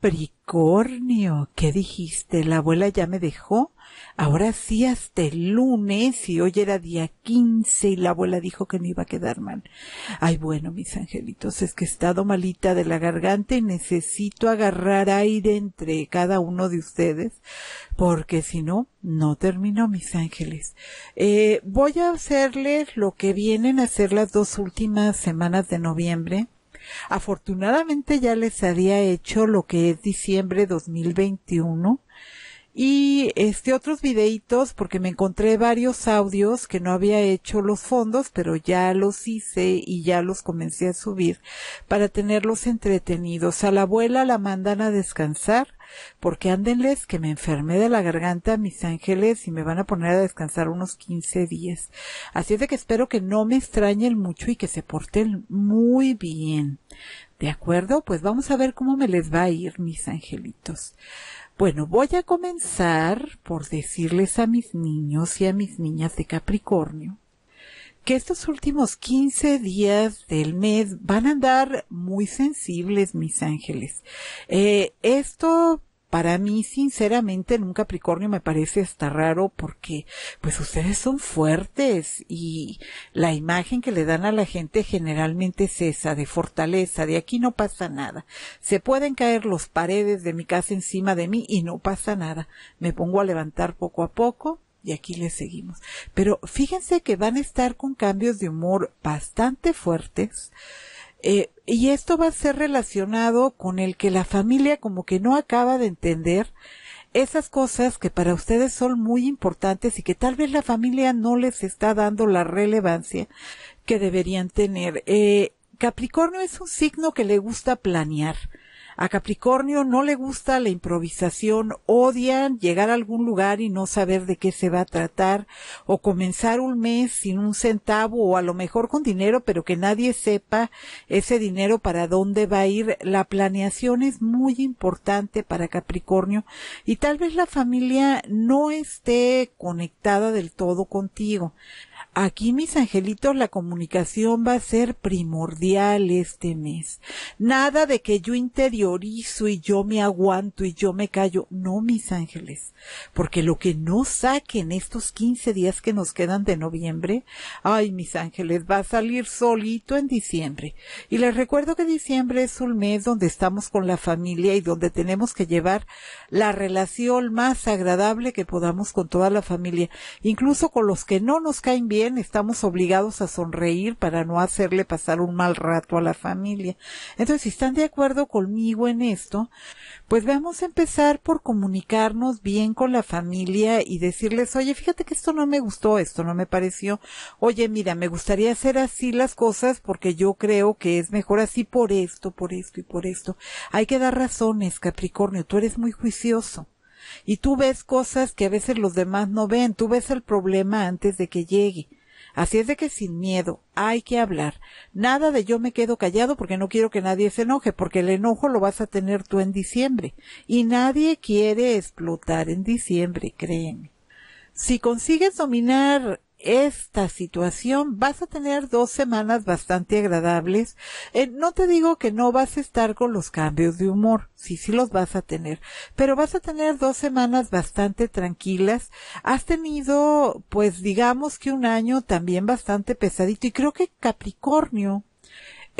¡Pricornio! ¿qué dijiste? La abuela ya me dejó. Ahora sí, hasta el lunes, y hoy era día 15, y la abuela dijo que no iba a quedar mal. Ay, bueno, mis angelitos, es que he estado malita de la garganta y necesito agarrar aire entre cada uno de ustedes, porque si no, no termino, mis ángeles. Eh, voy a hacerles lo que vienen a hacer las dos últimas semanas de noviembre Afortunadamente ya les había hecho lo que es diciembre 2021 y este otros videitos porque me encontré varios audios que no había hecho los fondos, pero ya los hice y ya los comencé a subir para tenerlos entretenidos. A la abuela la mandan a descansar porque ándenles que me enfermé de la garganta, mis ángeles, y me van a poner a descansar unos 15 días. Así es de que espero que no me extrañen mucho y que se porten muy bien. ¿De acuerdo? Pues vamos a ver cómo me les va a ir, mis angelitos. Bueno, voy a comenzar por decirles a mis niños y a mis niñas de Capricornio que estos últimos 15 días del mes van a andar muy sensibles, mis ángeles. Eh, esto para mí, sinceramente, en un Capricornio me parece hasta raro porque, pues ustedes son fuertes y la imagen que le dan a la gente generalmente es esa, de fortaleza, de aquí no pasa nada. Se pueden caer los paredes de mi casa encima de mí y no pasa nada. Me pongo a levantar poco a poco, y aquí le seguimos. Pero fíjense que van a estar con cambios de humor bastante fuertes. Eh, y esto va a ser relacionado con el que la familia como que no acaba de entender esas cosas que para ustedes son muy importantes y que tal vez la familia no les está dando la relevancia que deberían tener. Eh, Capricornio es un signo que le gusta planear a Capricornio no le gusta la improvisación, odian llegar a algún lugar y no saber de qué se va a tratar, o comenzar un mes sin un centavo, o a lo mejor con dinero, pero que nadie sepa ese dinero para dónde va a ir. La planeación es muy importante para Capricornio y tal vez la familia no esté conectada del todo contigo. Aquí, mis angelitos, la comunicación va a ser primordial este mes. Nada de que yo interiorizo y yo me aguanto y yo me callo. No, mis ángeles. Porque lo que no saquen estos 15 días que nos quedan de noviembre, ay, mis ángeles, va a salir solito en diciembre. Y les recuerdo que diciembre es un mes donde estamos con la familia y donde tenemos que llevar la relación más agradable que podamos con toda la familia, incluso con los que no nos caen bien estamos obligados a sonreír para no hacerle pasar un mal rato a la familia. Entonces, si están de acuerdo conmigo en esto, pues vamos a empezar por comunicarnos bien con la familia y decirles, oye, fíjate que esto no me gustó, esto no me pareció, oye, mira, me gustaría hacer así las cosas porque yo creo que es mejor así por esto, por esto y por esto. Hay que dar razones, Capricornio, tú eres muy juicioso y tú ves cosas que a veces los demás no ven, tú ves el problema antes de que llegue. Así es de que sin miedo hay que hablar. Nada de yo me quedo callado porque no quiero que nadie se enoje, porque el enojo lo vas a tener tú en diciembre. Y nadie quiere explotar en diciembre, créeme. Si consigues dominar esta situación vas a tener dos semanas bastante agradables. Eh, no te digo que no vas a estar con los cambios de humor, sí, sí los vas a tener, pero vas a tener dos semanas bastante tranquilas. Has tenido, pues digamos que un año también bastante pesadito y creo que Capricornio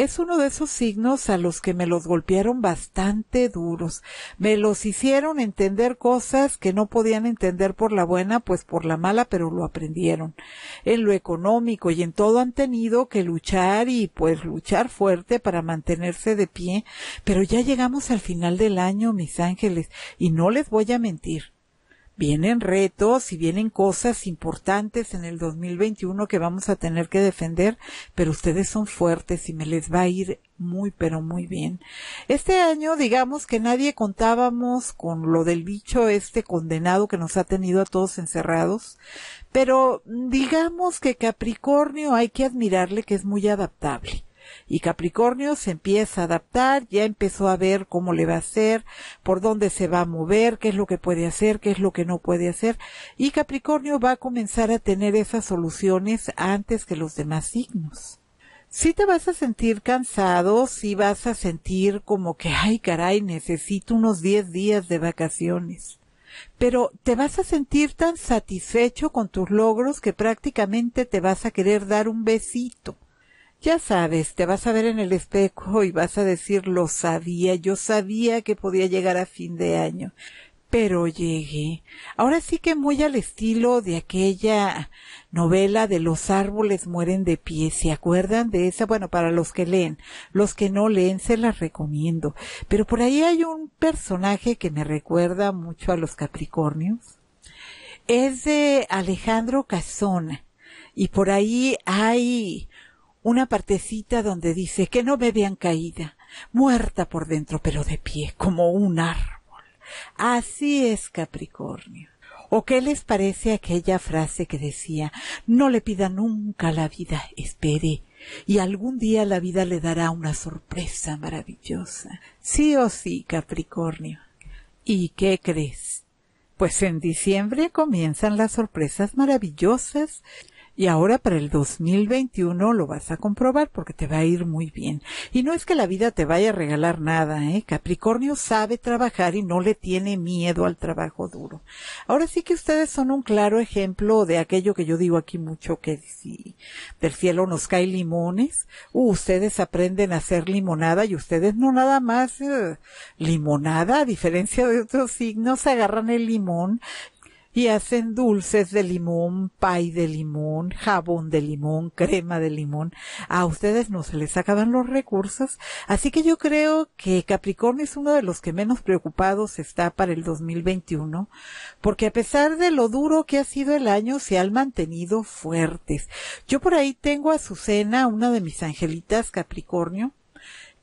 es uno de esos signos a los que me los golpearon bastante duros. Me los hicieron entender cosas que no podían entender por la buena, pues por la mala, pero lo aprendieron. En lo económico y en todo han tenido que luchar y pues luchar fuerte para mantenerse de pie, pero ya llegamos al final del año, mis ángeles, y no les voy a mentir vienen retos y vienen cosas importantes en el 2021 que vamos a tener que defender, pero ustedes son fuertes y me les va a ir muy, pero muy bien. Este año, digamos que nadie contábamos con lo del bicho este condenado que nos ha tenido a todos encerrados, pero digamos que Capricornio hay que admirarle que es muy adaptable. Y Capricornio se empieza a adaptar, ya empezó a ver cómo le va a hacer, por dónde se va a mover, qué es lo que puede hacer, qué es lo que no puede hacer. Y Capricornio va a comenzar a tener esas soluciones antes que los demás signos. Si te vas a sentir cansado, si vas a sentir como que, ay caray, necesito unos 10 días de vacaciones pero te vas a sentir tan satisfecho con tus logros que prácticamente te vas a querer dar un besito. Ya sabes, te vas a ver en el espejo y vas a decir, lo sabía, yo sabía que podía llegar a fin de año. Pero llegué. Ahora sí que muy al estilo de aquella novela de los árboles mueren de pie. ¿Se acuerdan de esa? Bueno, para los que leen. Los que no leen se las recomiendo. Pero por ahí hay un personaje que me recuerda mucho a los Capricornios. Es de Alejandro Cazón Y por ahí hay una partecita donde dice que no me vean caída, muerta por dentro, pero de pie, como un árbol. Así es Capricornio. ¿O qué les parece aquella frase que decía, no le pida nunca la vida, espere, y algún día la vida le dará una sorpresa maravillosa? Sí o sí, Capricornio. ¿Y qué crees? Pues en diciembre comienzan las sorpresas maravillosas y ahora para el 2021 lo vas a comprobar porque te va a ir muy bien. Y no es que la vida te vaya a regalar nada, ¿eh? Capricornio sabe trabajar y no le tiene miedo al trabajo duro. Ahora sí que ustedes son un claro ejemplo de aquello que yo digo aquí mucho, que si del cielo nos caen limones, uh, ustedes aprenden a hacer limonada y ustedes no nada más eh, limonada, a diferencia de otros signos, agarran el limón y hacen dulces de limón, pay de limón, jabón de limón, crema de limón. A ustedes no se les acaban los recursos, así que yo creo que Capricornio es uno de los que menos preocupados está para el 2021, porque a pesar de lo duro que ha sido el año, se han mantenido fuertes. Yo por ahí tengo a Azucena, una de mis angelitas Capricornio,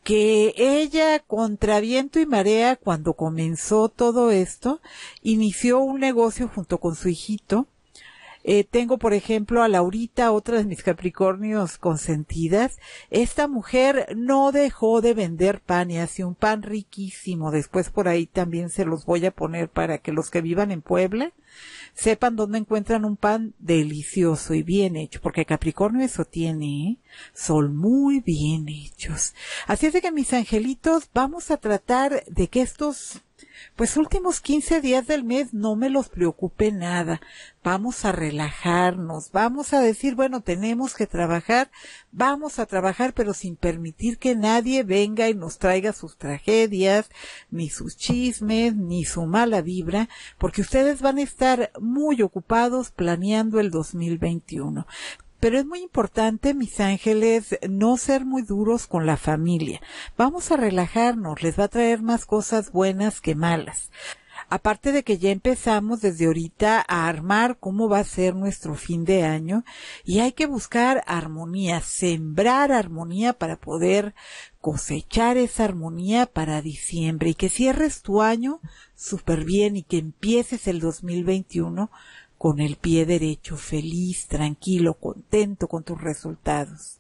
que ella, contra viento y marea, cuando comenzó todo esto, inició un negocio junto con su hijito eh, tengo, por ejemplo, a Laurita, otra de mis Capricornios consentidas. Esta mujer no dejó de vender pan y hace un pan riquísimo. Después por ahí también se los voy a poner para que los que vivan en Puebla sepan dónde encuentran un pan delicioso y bien hecho, porque Capricornio eso tiene, ¿eh? son muy bien hechos. Así es de que mis angelitos, vamos a tratar de que estos pues últimos 15 días del mes no me los preocupe nada. Vamos a relajarnos, vamos a decir, bueno, tenemos que trabajar, vamos a trabajar, pero sin permitir que nadie venga y nos traiga sus tragedias, ni sus chismes, ni su mala vibra, porque ustedes van a estar muy ocupados planeando el 2021. Pero es muy importante, mis ángeles, no ser muy duros con la familia. Vamos a relajarnos, les va a traer más cosas buenas que malas. Aparte de que ya empezamos desde ahorita a armar cómo va a ser nuestro fin de año y hay que buscar armonía, sembrar armonía para poder cosechar esa armonía para diciembre y que cierres tu año súper bien y que empieces el 2021 con el pie derecho, feliz, tranquilo, contento con tus resultados.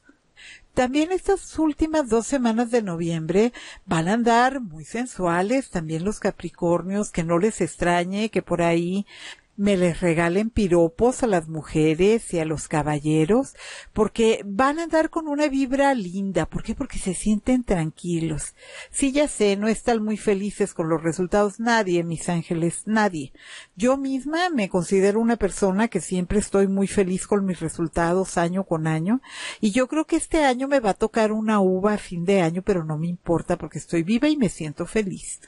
También estas últimas dos semanas de noviembre van a andar muy sensuales, también los Capricornios, que no les extrañe que por ahí me les regalen piropos a las mujeres y a los caballeros, porque van a andar con una vibra linda. ¿Por qué? Porque se sienten tranquilos. Sí, ya sé, no están muy felices con los resultados nadie, mis ángeles, nadie. Yo misma me considero una persona que siempre estoy muy feliz con mis resultados año con año, y yo creo que este año me va a tocar una uva a fin de año, pero no me importa porque estoy viva y me siento feliz.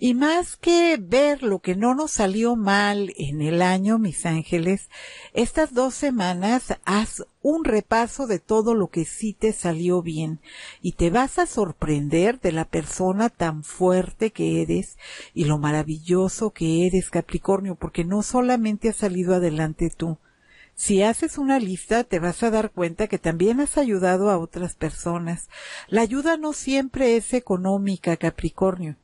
Y más que ver lo que no nos salió mal en el año, mis ángeles, estas dos semanas haz un repaso de todo lo que sí te salió bien y te vas a sorprender de la persona tan fuerte que eres y lo maravilloso que eres, Capricornio, porque no solamente has salido adelante tú, si haces una lista te vas a dar cuenta que también has ayudado a otras personas. La ayuda no siempre es económica, Capricornio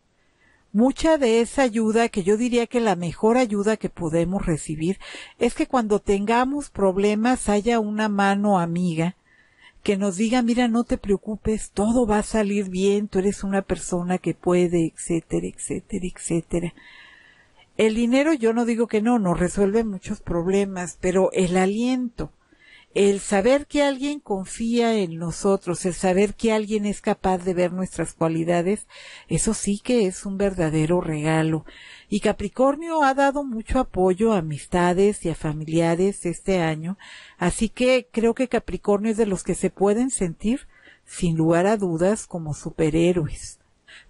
mucha de esa ayuda, que yo diría que la mejor ayuda que podemos recibir, es que cuando tengamos problemas haya una mano amiga que nos diga, mira, no te preocupes, todo va a salir bien, tú eres una persona que puede, etcétera, etcétera, etcétera. El dinero yo no digo que no, nos resuelve muchos problemas, pero el aliento, el saber que alguien confía en nosotros, el saber que alguien es capaz de ver nuestras cualidades, eso sí que es un verdadero regalo. Y Capricornio ha dado mucho apoyo a amistades y a familiares este año, así que creo que Capricornio es de los que se pueden sentir, sin lugar a dudas, como superhéroes.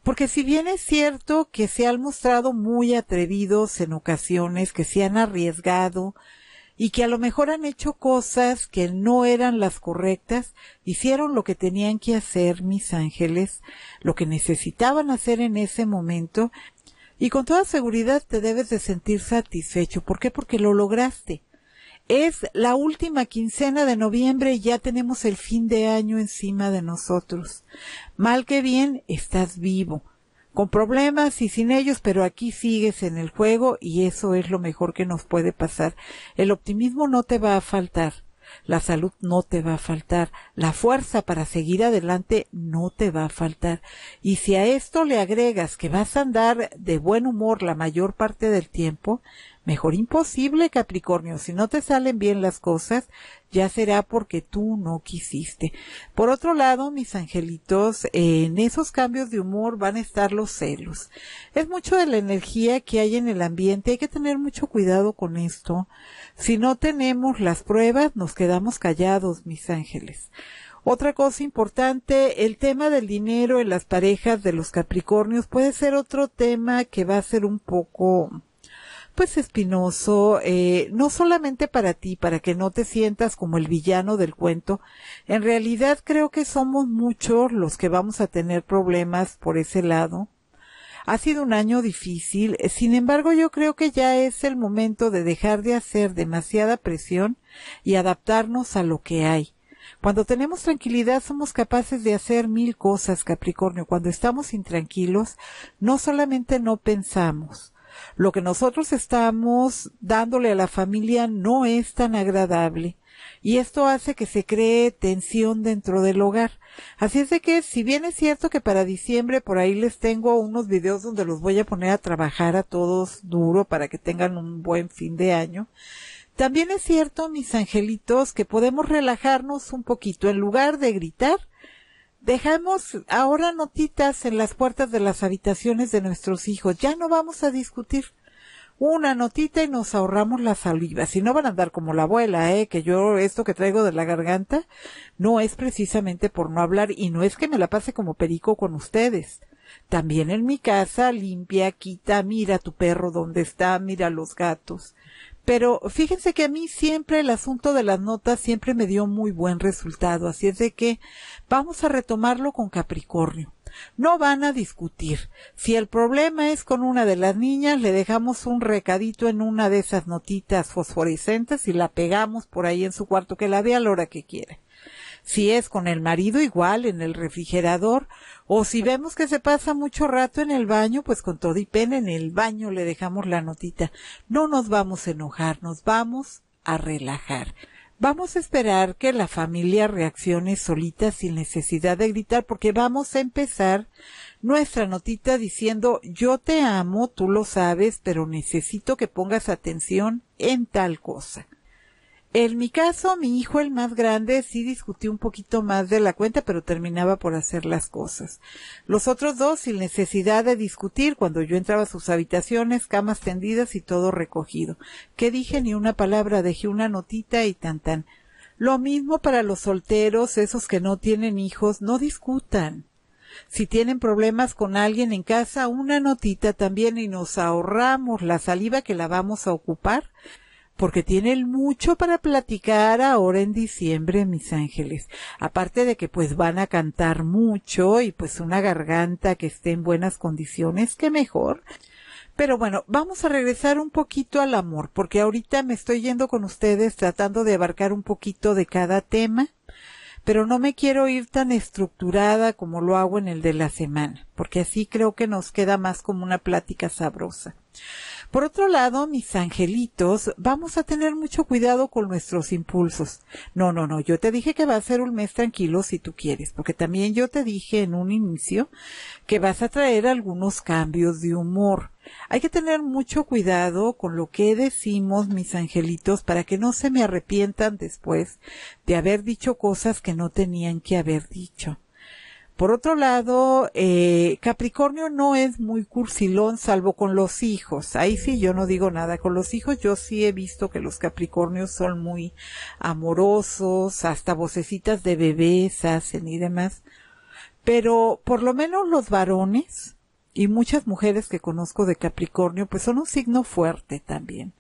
Porque si bien es cierto que se han mostrado muy atrevidos en ocasiones, que se han arriesgado, y que a lo mejor han hecho cosas que no eran las correctas, hicieron lo que tenían que hacer mis ángeles, lo que necesitaban hacer en ese momento, y con toda seguridad te debes de sentir satisfecho. ¿Por qué? Porque lo lograste. Es la última quincena de noviembre y ya tenemos el fin de año encima de nosotros. Mal que bien, estás vivo con problemas y sin ellos, pero aquí sigues en el juego y eso es lo mejor que nos puede pasar. El optimismo no te va a faltar, la salud no te va a faltar, la fuerza para seguir adelante no te va a faltar. Y si a esto le agregas que vas a andar de buen humor la mayor parte del tiempo, Mejor imposible, Capricornio. Si no te salen bien las cosas, ya será porque tú no quisiste. Por otro lado, mis angelitos, en esos cambios de humor van a estar los celos. Es mucho de la energía que hay en el ambiente. Hay que tener mucho cuidado con esto. Si no tenemos las pruebas, nos quedamos callados, mis ángeles. Otra cosa importante, el tema del dinero en las parejas de los Capricornios puede ser otro tema que va a ser un poco pues espinoso, eh, no solamente para ti, para que no te sientas como el villano del cuento. En realidad creo que somos muchos los que vamos a tener problemas por ese lado. Ha sido un año difícil, eh, sin embargo yo creo que ya es el momento de dejar de hacer demasiada presión y adaptarnos a lo que hay. Cuando tenemos tranquilidad somos capaces de hacer mil cosas, Capricornio. Cuando estamos intranquilos, no solamente no pensamos, lo que nosotros estamos dándole a la familia no es tan agradable y esto hace que se cree tensión dentro del hogar. Así es de que si bien es cierto que para diciembre por ahí les tengo unos videos donde los voy a poner a trabajar a todos duro para que tengan un buen fin de año, también es cierto, mis angelitos, que podemos relajarnos un poquito en lugar de gritar Dejamos ahora notitas en las puertas de las habitaciones de nuestros hijos. Ya no vamos a discutir una notita y nos ahorramos la saliva. Si no van a andar como la abuela, ¿eh? que yo esto que traigo de la garganta no es precisamente por no hablar y no es que me la pase como perico con ustedes. También en mi casa limpia, quita, mira tu perro donde está, mira los gatos. Pero fíjense que a mí siempre el asunto de las notas siempre me dio muy buen resultado, así es de que vamos a retomarlo con Capricornio. No van a discutir. Si el problema es con una de las niñas, le dejamos un recadito en una de esas notitas fosforescentes y la pegamos por ahí en su cuarto que la vea a la hora que quiere. Si es con el marido, igual, en el refrigerador. O si vemos que se pasa mucho rato en el baño, pues con todo y pena en el baño le dejamos la notita. No nos vamos a enojar, nos vamos a relajar. Vamos a esperar que la familia reaccione solita sin necesidad de gritar porque vamos a empezar nuestra notita diciendo yo te amo, tú lo sabes, pero necesito que pongas atención en tal cosa. En mi caso, mi hijo, el más grande, sí discutió un poquito más de la cuenta, pero terminaba por hacer las cosas. Los otros dos, sin necesidad de discutir, cuando yo entraba a sus habitaciones, camas tendidas y todo recogido. ¿Qué dije? Ni una palabra, dejé una notita y tan tan. Lo mismo para los solteros, esos que no tienen hijos, no discutan. Si tienen problemas con alguien en casa, una notita también y nos ahorramos la saliva que la vamos a ocupar porque tienen mucho para platicar ahora en diciembre, mis ángeles. Aparte de que pues van a cantar mucho y pues una garganta que esté en buenas condiciones, que mejor. Pero bueno, vamos a regresar un poquito al amor, porque ahorita me estoy yendo con ustedes tratando de abarcar un poquito de cada tema, pero no me quiero ir tan estructurada como lo hago en el de la semana, porque así creo que nos queda más como una plática sabrosa. Por otro lado, mis angelitos, vamos a tener mucho cuidado con nuestros impulsos. No, no, no, yo te dije que va a ser un mes tranquilo si tú quieres, porque también yo te dije en un inicio que vas a traer algunos cambios de humor. Hay que tener mucho cuidado con lo que decimos, mis angelitos, para que no se me arrepientan después de haber dicho cosas que no tenían que haber dicho. Por otro lado, eh, Capricornio no es muy cursilón, salvo con los hijos. Ahí sí yo no digo nada con los hijos. Yo sí he visto que los Capricornios son muy amorosos, hasta vocecitas de bebés hacen y demás. Pero por lo menos los varones y muchas mujeres que conozco de Capricornio, pues son un signo fuerte también.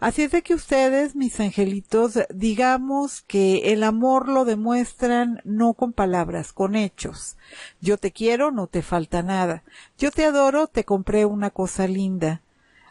Así es de que ustedes, mis angelitos, digamos que el amor lo demuestran no con palabras, con hechos. Yo te quiero, no te falta nada. Yo te adoro, te compré una cosa linda.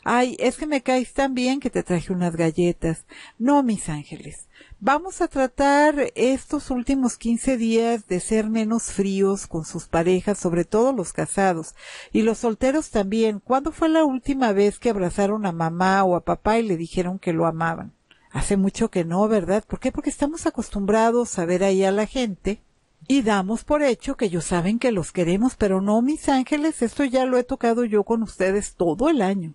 Ay, es que me caes tan bien que te traje unas galletas. No, mis ángeles. Vamos a tratar estos últimos quince días de ser menos fríos con sus parejas, sobre todo los casados y los solteros también. ¿Cuándo fue la última vez que abrazaron a mamá o a papá y le dijeron que lo amaban? Hace mucho que no, ¿verdad? ¿Por qué? Porque estamos acostumbrados a ver ahí a la gente y damos por hecho que ellos saben que los queremos, pero no, mis ángeles, esto ya lo he tocado yo con ustedes todo el año.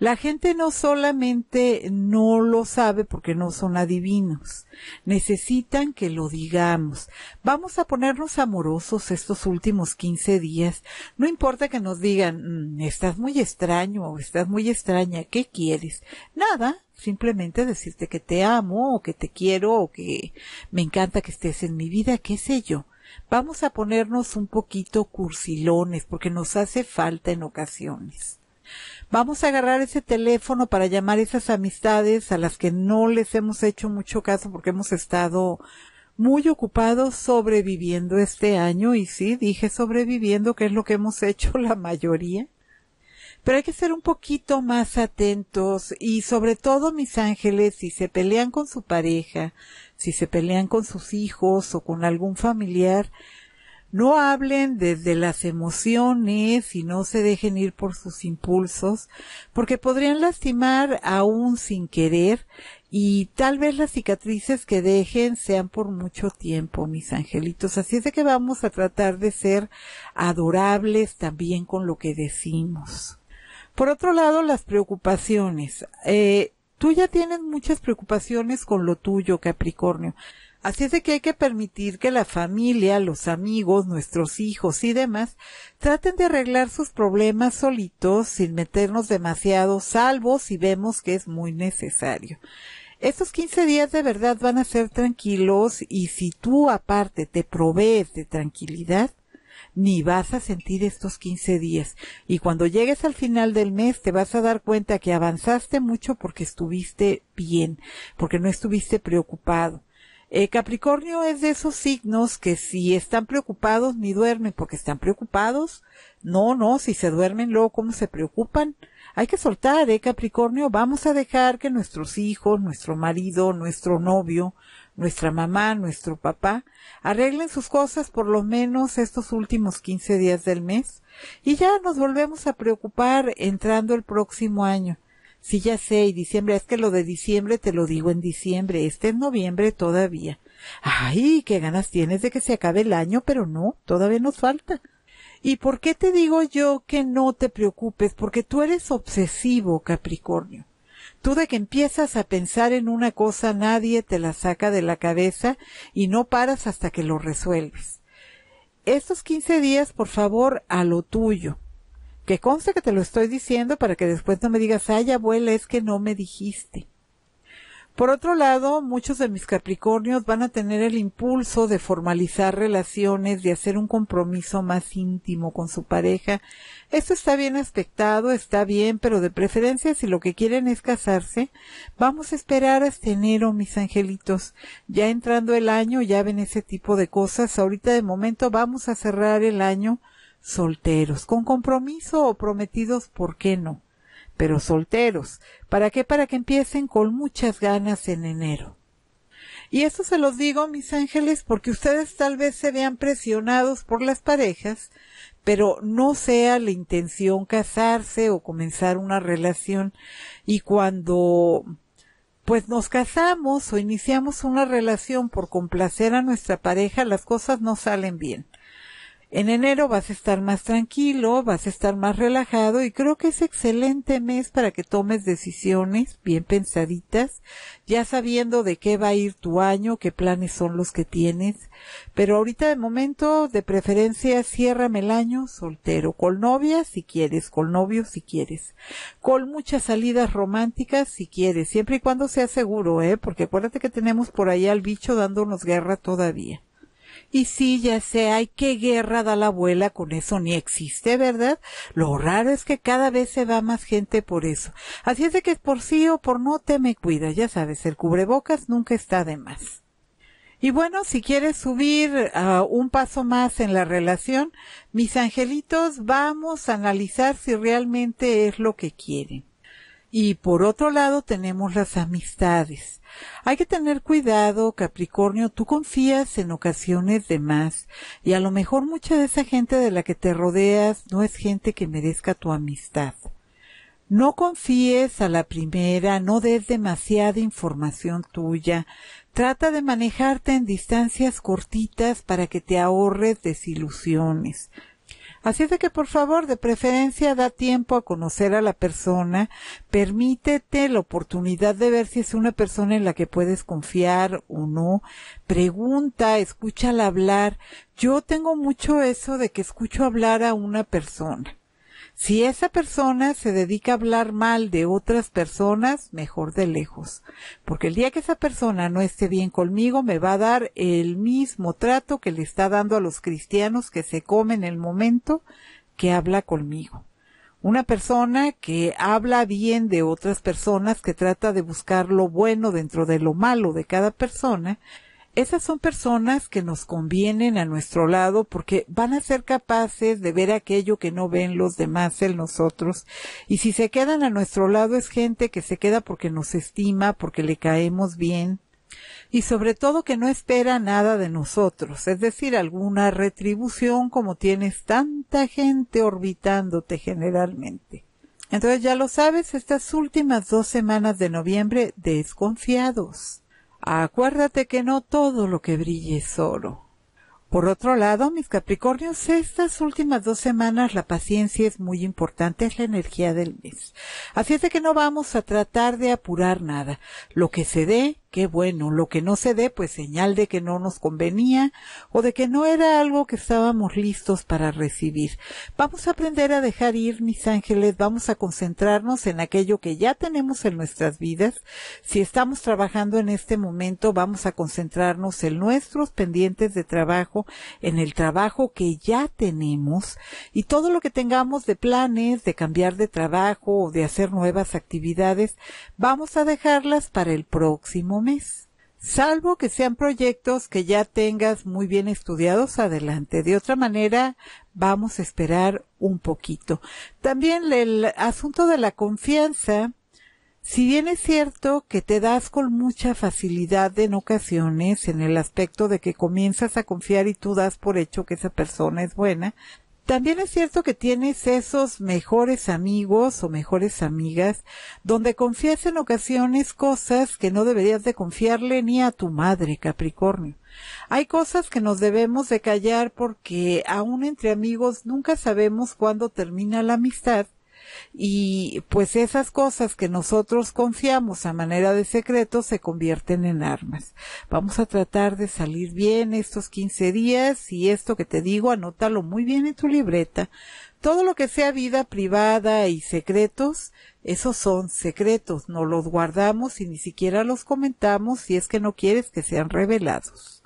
La gente no solamente no lo sabe porque no son adivinos, necesitan que lo digamos. Vamos a ponernos amorosos estos últimos 15 días. No importa que nos digan, mm, estás muy extraño o estás muy extraña, ¿qué quieres? Nada, simplemente decirte que te amo o que te quiero o que me encanta que estés en mi vida, qué sé yo. Vamos a ponernos un poquito cursilones porque nos hace falta en ocasiones. Vamos a agarrar ese teléfono para llamar esas amistades a las que no les hemos hecho mucho caso porque hemos estado muy ocupados sobreviviendo este año y sí, dije sobreviviendo, que es lo que hemos hecho la mayoría. Pero hay que ser un poquito más atentos y sobre todo, mis ángeles, si se pelean con su pareja, si se pelean con sus hijos o con algún familiar, no hablen desde las emociones y no se dejen ir por sus impulsos, porque podrían lastimar aún sin querer y tal vez las cicatrices que dejen sean por mucho tiempo, mis angelitos. Así es de que vamos a tratar de ser adorables también con lo que decimos. Por otro lado, las preocupaciones. Eh, tú ya tienes muchas preocupaciones con lo tuyo, Capricornio. Así es de que hay que permitir que la familia, los amigos, nuestros hijos y demás traten de arreglar sus problemas solitos sin meternos demasiado, salvos si vemos que es muy necesario. Estos 15 días de verdad van a ser tranquilos y si tú aparte te provees de tranquilidad, ni vas a sentir estos 15 días. Y cuando llegues al final del mes te vas a dar cuenta que avanzaste mucho porque estuviste bien, porque no estuviste preocupado. Eh, Capricornio es de esos signos que si están preocupados ni duermen porque están preocupados. No, no, si se duermen luego, ¿cómo se preocupan? Hay que soltar, ¿eh, Capricornio? Vamos a dejar que nuestros hijos, nuestro marido, nuestro novio, nuestra mamá, nuestro papá, arreglen sus cosas por lo menos estos últimos 15 días del mes y ya nos volvemos a preocupar entrando el próximo año. Sí, ya sé, y diciembre, es que lo de diciembre te lo digo en diciembre, este en noviembre todavía. Ay, qué ganas tienes de que se acabe el año, pero no, todavía nos falta. ¿Y por qué te digo yo que no te preocupes? Porque tú eres obsesivo, Capricornio. Tú de que empiezas a pensar en una cosa nadie te la saca de la cabeza y no paras hasta que lo resuelves. Estos quince días, por favor, a lo tuyo. Que conste que te lo estoy diciendo para que después no me digas, ay abuela, es que no me dijiste. Por otro lado, muchos de mis Capricornios van a tener el impulso de formalizar relaciones, de hacer un compromiso más íntimo con su pareja. Esto está bien aspectado, está bien, pero de preferencia si lo que quieren es casarse, vamos a esperar hasta enero, mis angelitos. Ya entrando el año, ya ven ese tipo de cosas. Ahorita de momento vamos a cerrar el año solteros, con compromiso o prometidos, ¿por qué no? Pero solteros. ¿Para qué? Para que empiecen con muchas ganas en enero. Y eso se los digo, mis ángeles, porque ustedes tal vez se vean presionados por las parejas, pero no sea la intención casarse o comenzar una relación. Y cuando pues nos casamos o iniciamos una relación por complacer a nuestra pareja, las cosas no salen bien en enero vas a estar más tranquilo, vas a estar más relajado y creo que es excelente mes para que tomes decisiones bien pensaditas, ya sabiendo de qué va a ir tu año, qué planes son los que tienes. Pero ahorita de momento, de preferencia, ciérrame el año soltero, con novia si quieres, con novio si quieres, con muchas salidas románticas si quieres, siempre y cuando sea seguro, ¿eh? Porque acuérdate que tenemos por ahí al bicho dándonos guerra todavía. Y sí, ya sé, hay que guerra da la abuela, con eso ni existe, ¿verdad? Lo raro es que cada vez se va más gente por eso. Así es de que por sí o por no te me cuida, ya sabes, el cubrebocas nunca está de más. Y bueno, si quieres subir ah, un paso más en la relación, mis angelitos, vamos a analizar si realmente es lo que quieren. Y por otro lado tenemos las amistades. Hay que tener cuidado, Capricornio, tú confías en ocasiones de más y a lo mejor mucha de esa gente de la que te rodeas no es gente que merezca tu amistad. No confíes a la primera, no des demasiada información tuya. Trata de manejarte en distancias cortitas para que te ahorres desilusiones. Así es de que por favor, de preferencia, da tiempo a conocer a la persona, permítete la oportunidad de ver si es una persona en la que puedes confiar o no, pregunta, escúchala hablar. Yo tengo mucho eso de que escucho hablar a una persona si esa persona se dedica a hablar mal de otras personas, mejor de lejos, porque el día que esa persona no esté bien conmigo, me va a dar el mismo trato que le está dando a los cristianos que se comen el momento que habla conmigo. Una persona que habla bien de otras personas, que trata de buscar lo bueno dentro de lo malo de cada persona, esas son personas que nos convienen a nuestro lado porque van a ser capaces de ver aquello que no ven los demás en nosotros. Y si se quedan a nuestro lado es gente que se queda porque nos estima, porque le caemos bien y sobre todo que no espera nada de nosotros, es decir, alguna retribución como tienes tanta gente orbitándote generalmente. Entonces ya lo sabes, estas últimas dos semanas de noviembre, desconfiados. Acuérdate que no todo lo que brille es oro. Por otro lado, mis Capricornios, estas últimas dos semanas la paciencia es muy importante, es la energía del mes. Así es de que no vamos a tratar de apurar nada. Lo que se dé, qué bueno, lo que no se dé, pues señal de que no nos convenía o de que no era algo que estábamos listos para recibir. Vamos a aprender a dejar ir, mis ángeles, vamos a concentrarnos en aquello que ya tenemos en nuestras vidas. Si estamos trabajando en este momento, vamos a concentrarnos en nuestros pendientes de trabajo, en el trabajo que ya tenemos y todo lo que tengamos de planes, de cambiar de trabajo o de hacer nuevas actividades, vamos a dejarlas para el próximo Salvo que sean proyectos que ya tengas muy bien estudiados adelante. De otra manera, vamos a esperar un poquito. También el asunto de la confianza, si bien es cierto que te das con mucha facilidad en ocasiones en el aspecto de que comienzas a confiar y tú das por hecho que esa persona es buena, también es cierto que tienes esos mejores amigos o mejores amigas donde confías en ocasiones cosas que no deberías de confiarle ni a tu madre, Capricornio. Hay cosas que nos debemos de callar porque aún entre amigos nunca sabemos cuándo termina la amistad y pues esas cosas que nosotros confiamos a manera de secreto se convierten en armas. Vamos a tratar de salir bien estos 15 días y esto que te digo, anótalo muy bien en tu libreta. Todo lo que sea vida privada y secretos, esos son secretos, no los guardamos y ni siquiera los comentamos si es que no quieres que sean revelados.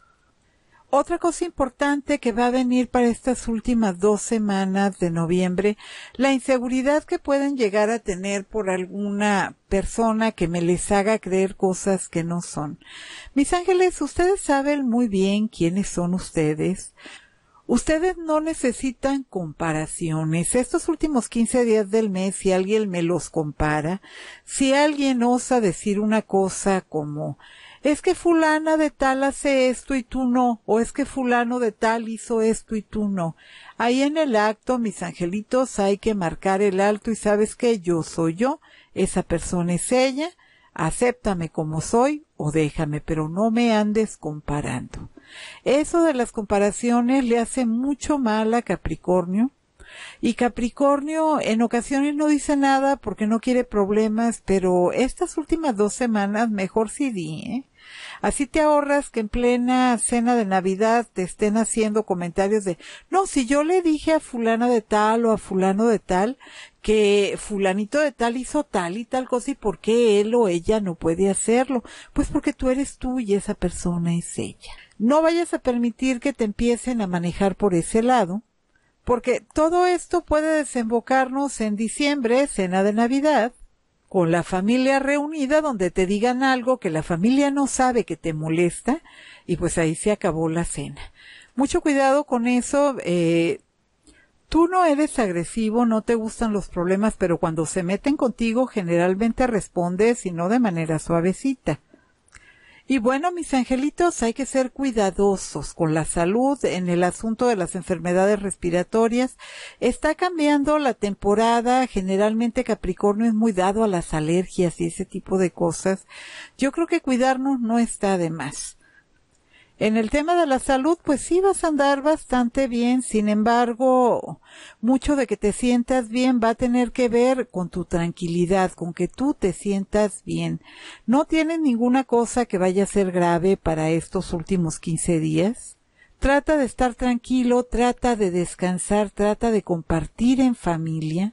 Otra cosa importante que va a venir para estas últimas dos semanas de noviembre, la inseguridad que pueden llegar a tener por alguna persona que me les haga creer cosas que no son. Mis ángeles, ustedes saben muy bien quiénes son ustedes. Ustedes no necesitan comparaciones. Estos últimos 15 días del mes, si alguien me los compara, si alguien osa decir una cosa como es que fulana de tal hace esto y tú no, o es que fulano de tal hizo esto y tú no. Ahí en el acto, mis angelitos, hay que marcar el alto y sabes que yo soy yo, esa persona es ella, acéptame como soy o déjame, pero no me andes comparando. Eso de las comparaciones le hace mucho mal a Capricornio. Y Capricornio en ocasiones no dice nada porque no quiere problemas, pero estas últimas dos semanas mejor sí di, ¿eh? Así te ahorras que en plena cena de Navidad te estén haciendo comentarios de, no, si yo le dije a fulana de tal o a fulano de tal que fulanito de tal hizo tal y tal cosa y por qué él o ella no puede hacerlo. Pues porque tú eres tú y esa persona es ella. No vayas a permitir que te empiecen a manejar por ese lado, porque todo esto puede desembocarnos en diciembre, cena de Navidad, con la familia reunida donde te digan algo que la familia no sabe que te molesta y pues ahí se acabó la cena. Mucho cuidado con eso. Eh, tú no eres agresivo, no te gustan los problemas, pero cuando se meten contigo generalmente respondes y no de manera suavecita. Y bueno, mis angelitos, hay que ser cuidadosos con la salud en el asunto de las enfermedades respiratorias. Está cambiando la temporada, generalmente Capricornio es muy dado a las alergias y ese tipo de cosas. Yo creo que cuidarnos no está de más. En el tema de la salud, pues sí vas a andar bastante bien, sin embargo, mucho de que te sientas bien va a tener que ver con tu tranquilidad, con que tú te sientas bien. No tienes ninguna cosa que vaya a ser grave para estos últimos 15 días. Trata de estar tranquilo, trata de descansar, trata de compartir en familia.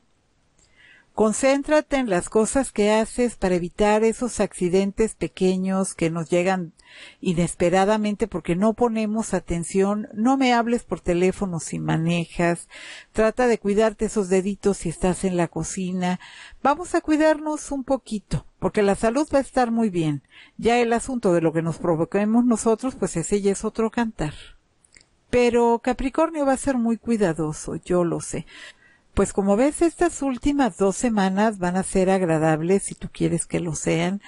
Concéntrate en las cosas que haces para evitar esos accidentes pequeños que nos llegan inesperadamente porque no ponemos atención. No me hables por teléfono si manejas. Trata de cuidarte esos deditos si estás en la cocina. Vamos a cuidarnos un poquito porque la salud va a estar muy bien. Ya el asunto de lo que nos provoquemos nosotros, pues ese ya es otro cantar. Pero Capricornio va a ser muy cuidadoso, yo lo sé pues como ves, estas últimas dos semanas van a ser agradables si tú quieres que lo sean.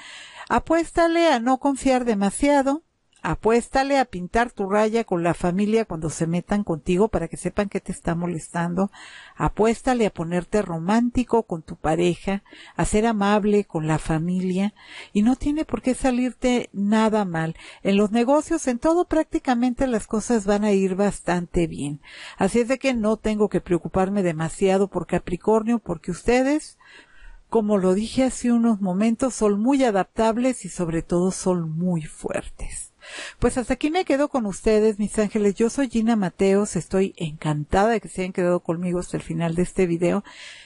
Apuéstale a no confiar demasiado, apuéstale a pintar tu raya con la familia cuando se metan contigo para que sepan que te está molestando, apuéstale a ponerte romántico con tu pareja, a ser amable con la familia y no tiene por qué salirte nada mal. En los negocios, en todo prácticamente las cosas van a ir bastante bien. Así es de que no tengo que preocuparme demasiado por Capricornio porque ustedes como lo dije hace unos momentos, son muy adaptables y sobre todo son muy fuertes. Pues hasta aquí me quedo con ustedes, mis ángeles. Yo soy Gina Mateos, estoy encantada de que se hayan quedado conmigo hasta el final de este video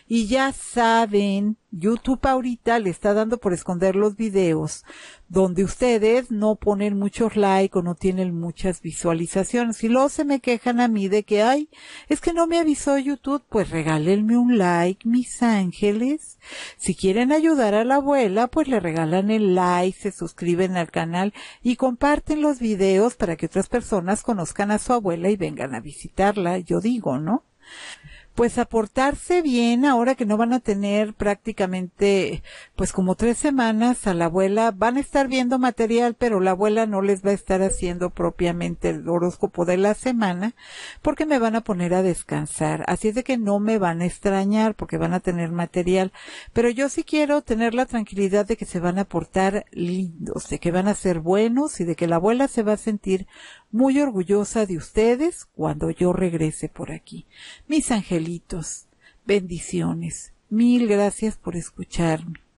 y ya saben, YouTube ahorita le está dando por esconder los videos donde ustedes no ponen muchos likes o no tienen muchas visualizaciones. Y luego se me quejan a mí de que, ay, es que no me avisó YouTube, pues regálenme un like, mis ángeles. Si quieren ayudar a la abuela, pues le regalan el like, se suscriben al canal y comparten los videos para que otras personas conozcan a su abuela y vengan a visitarla, yo digo, ¿no? pues aportarse bien ahora que no van a tener prácticamente pues como tres semanas a la abuela, van a estar viendo material, pero la abuela no les va a estar haciendo propiamente el horóscopo de la semana porque me van a poner a descansar. Así es de que no me van a extrañar porque van a tener material, pero yo sí quiero tener la tranquilidad de que se van a portar lindos, de que van a ser buenos y de que la abuela se va a sentir muy orgullosa de ustedes cuando yo regrese por aquí. Mis angelitos, bendiciones, mil gracias por escucharme.